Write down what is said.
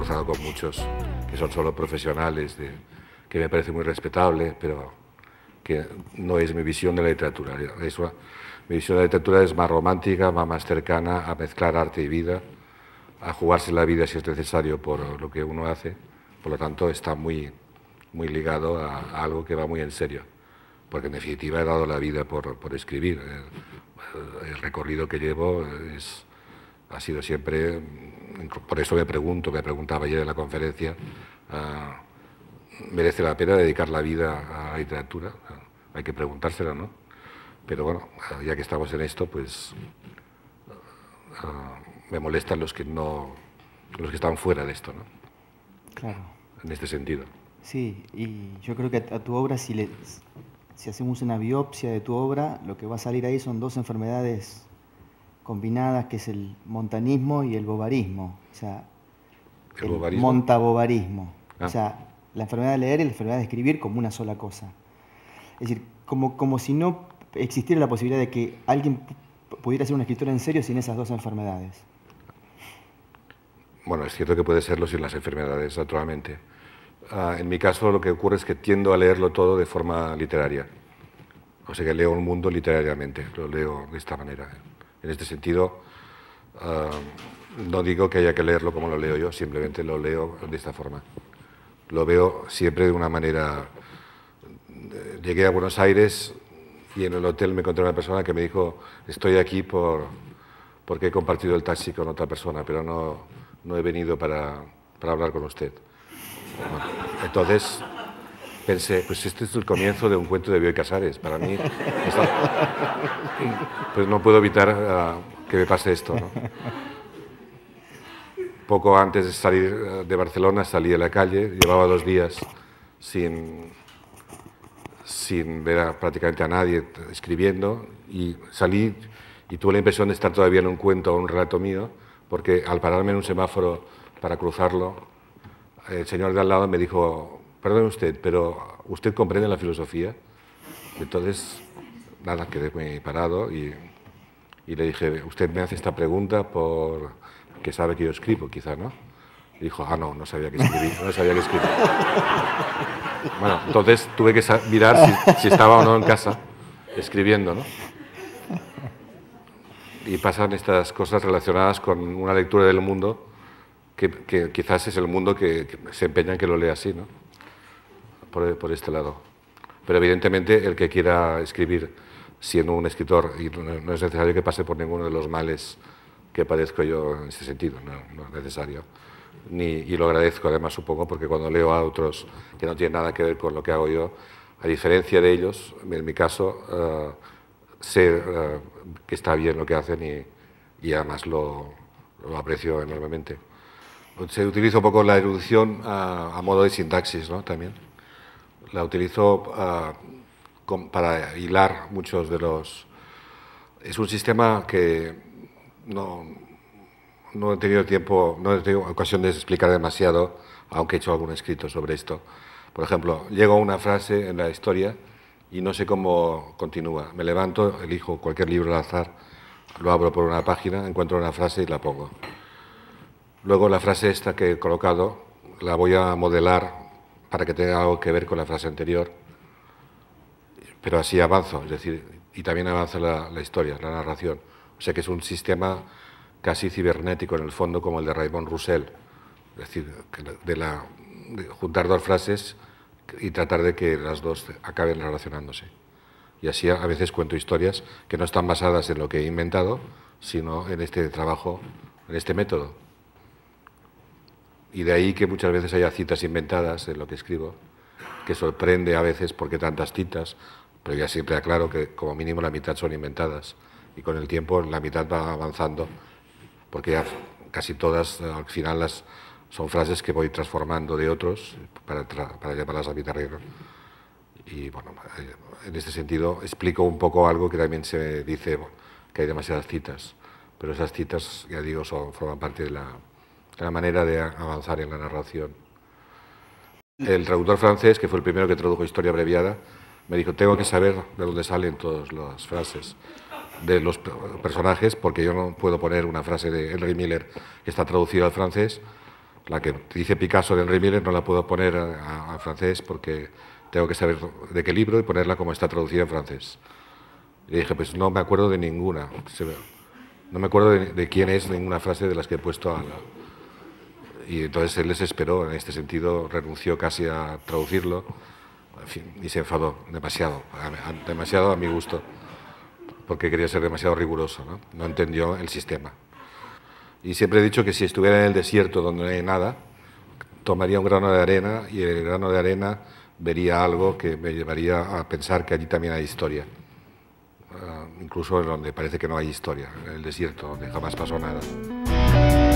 cruzado con muchos que son solo profesionales, de, que me parece muy respetable, pero que no es mi visión de la literatura. Eso, mi visión de la literatura es más romántica, va más cercana a mezclar arte y vida, a jugarse la vida si es necesario por lo que uno hace. Por lo tanto, está muy, muy ligado a, algo que va muy en serio, porque en definitiva he dado la vida por, por escribir. El, recorrido que llevo es, ha sido siempre por eso me pregunto, me preguntaba ayer en la conferencia, ah, ¿merece la pena dedicar la vida a la literatura? Ah, hay que preguntárselo, ¿no? Pero bueno, ah, ya que estamos en esto, pues me molestan los que no, los que están fuera de esto, ¿no? Claro. En este sentido. Sí, y yo creo que a tu obra, si, si hacemos una biopsia de tu obra, lo que va a salir ahí son dos enfermedades combinadas, que es el montanismo y el bobarismo, O sea, el, montabobarismo, O ah. sea, la enfermedad de leer y la enfermedad de escribir como una sola cosa. Es decir, como, como si no existiera la posibilidad de que alguien pudiera ser una escritor en serio sin esas dos enfermedades. Bueno, es cierto que puede serlo sin las enfermedades, naturalmente. Ah, en mi caso lo que ocurre es que tiendo a leerlo todo de forma literaria. O sea que leo el mundo literariamente, lo leo de esta manera. En este sentido, ah, no digo que haya que leerlo como lo leo yo, simplemente lo leo de esta forma. Lo veo siempre de una manera... Eh, llegué a Buenos Aires y en el hotel me encontré una persona que me dijo, estoy aquí por, porque he compartido el taxi con otra persona, pero no, he venido para, para hablar con usted. entonces, pensé, pues este es el comienzo de un cuento de Bioy Casares, para mí. Pues no puedo evitar ah, que me pase esto. ¿no? Poco antes de salir ah, de Barcelona salí a la calle, llevaba dos días sin, sin ver a, prácticamente a nadie escribiendo y salí y tuve la impresión de estar todavía en un cuento o un relato mío, porque al pararme en un semáforo para cruzarlo, el señor de al lado me dijo, perdón usted, pero usted comprende la filosofía. Entonces, nada, quedé parado y, le dije, usted me hace esta pregunta por que sabe que yo escribo, quizá, ¿no? dijo, ah, no, no sabía que escribí, no sabía que escribí. bueno, entonces tuve que mirar si, estaba o no en casa escribiendo, ¿no? Y pasan estas cosas relacionadas con una lectura del mundo que, quizás es el mundo que, que se empeña en que lo lea así, ¿no? por, este lado. Pero evidentemente el que quiera escribir siendo un escritor, no es necesario que pase por ninguno de los males que padezco yo en ese sentido, no, es necesario. Ni, y lo agradezco además, supongo, porque cuando leo a otros que no tienen nada que ver con lo que hago yo, a diferencia de ellos, en mi caso, eh, sé eh, que está bien lo que hacen y, y además lo, aprecio enormemente. Se utiliza un poco la erudición a, a modo de sintaxis, ¿no? También la utilizo ah, para hilar muchos de los... Es un sistema que no, no he tenido tiempo, no he tenido ocasión de explicar demasiado, aunque he hecho algún escrito sobre esto. Por ejemplo, llego a una frase en la historia y no sé cómo continúa. Me levanto, elijo cualquier libro al azar, lo abro por una página, encuentro una frase y la pongo. Luego la frase esta que he colocado la voy a modelar para que tenga algo que ver con la frase anterior, pero así avanzo, es decir, y también avanza la, historia, la narración. O sea que es un sistema casi cibernético en el fondo como el de Raymond Roussel, es decir, de, la, de juntar dos frases y tratar de que las dos acaben relacionándose. Y así a veces cuento historias que no están basadas en lo que he inventado, sino en este trabajo, en este método. Y de ahí que muchas veces haya citas inventadas en lo que escribo, que sorprende a veces porque tantas citas, pero ya siempre aclaro que como mínimo la mitad son inventadas y con el tiempo la mitad va avanzando porque ya casi todas eh, al final las, son frases que voy transformando de otros para, para llevarlas a mi terreno. Y bueno, eh, en este sentido explico un poco algo que también se dice que hay demasiadas citas, pero esas citas, ya digo, son, forman parte de la, la manera de avanzar en la narración. El traductor francés, que fue el primero que tradujo historia abreviada, me dijo, tengo que saber de dónde salen todas las frases de los personajes, porque yo no puedo poner una frase de Henry Miller que está traducida al francés, la que dice Picasso de Henry Miller no la puedo poner al francés porque tengo que saber de qué libro y ponerla como está traducida en francés. Y dije, pues no me acuerdo de ninguna, no me acuerdo de, quién es ninguna frase de las que he puesto a la, y entonces él les esperó, en este sentido renunció casi a traducirlo, y se enfadó demasiado, demasiado a mi gusto, porque quería ser demasiado riguroso, ¿no? no entendió el sistema. Y siempre he dicho que si estuviera en el desierto donde no hay nada, tomaría un grano de arena y el grano de arena vería algo que me llevaría a pensar que allí también hay historia. Ah, incluso en donde parece que no hay historia, en el desierto, donde jamás pasó nada.